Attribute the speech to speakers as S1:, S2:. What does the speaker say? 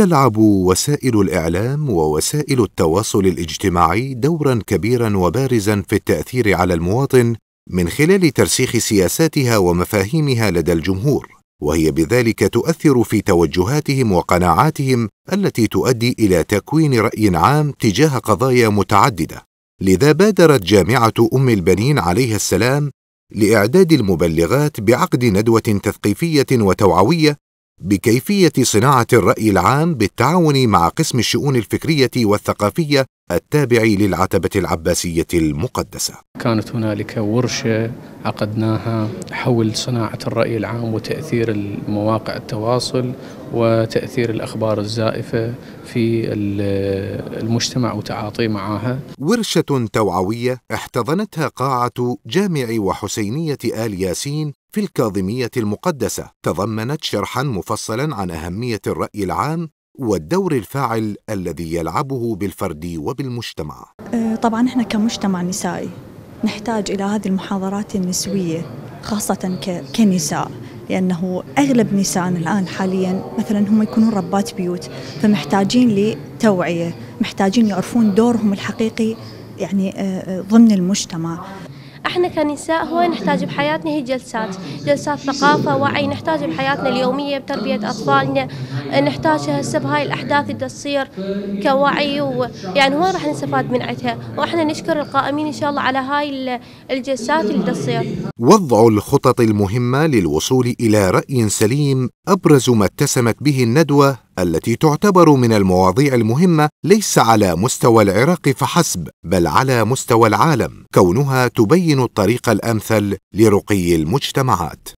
S1: تلعب وسائل الاعلام ووسائل التواصل الاجتماعي دورا كبيرا وبارزا في التاثير على المواطن من خلال ترسيخ سياساتها ومفاهيمها لدى الجمهور وهي بذلك تؤثر في توجهاتهم وقناعاتهم التي تؤدي الى تكوين راي عام تجاه قضايا متعدده لذا بادرت جامعه ام البنين عليها السلام لاعداد المبلغات بعقد ندوه تثقيفيه وتوعويه بكيفية صناعة الرأي العام بالتعاون مع قسم الشؤون الفكرية والثقافية التابع للعتبة العباسية المقدسة.
S2: كانت هنالك ورشة عقدناها حول صناعة الرأي العام وتأثير مواقع التواصل وتأثير الأخبار الزائفة في المجتمع وتعاطيه معها.
S1: ورشة توعوية احتضنتها قاعة جامع وحسينية آل ياسين في الكاظمية المقدسة تضمنت شرحا مفصلا عن أهمية الرأي العام والدور الفاعل الذي يلعبه بالفرد وبالمجتمع.
S3: أه، طبعا احنا كمجتمع نسائي نحتاج إلى هذه المحاضرات النسوية خاصة كنساء لأنه أغلب نسائنا الآن حاليا مثلا هم يكونون ربات بيوت فمحتاجين لتوعية محتاجين يعرفون دورهم الحقيقي يعني أه، أه، ضمن المجتمع
S4: احنا كنساء هو نحتاج بحياتنا هي جلسات جلسات ثقافة وعي نحتاج بحياتنا اليومية بتربية أطفالنا نحتاج هسه بهاي الأحداث اللي تصير كوعي ويعني هو راح نستفاد من عدها واحنا نشكر القائمين إن شاء الله على هاي الجلسات اللي تصير
S1: وضع الخطط المهمة للوصول إلى رأي سليم أبرز ما اتسمت به الندوة التي تعتبر من المواضيع المهمه ليس على مستوى العراق فحسب بل على مستوى العالم كونها تبين الطريق الامثل لرقي المجتمعات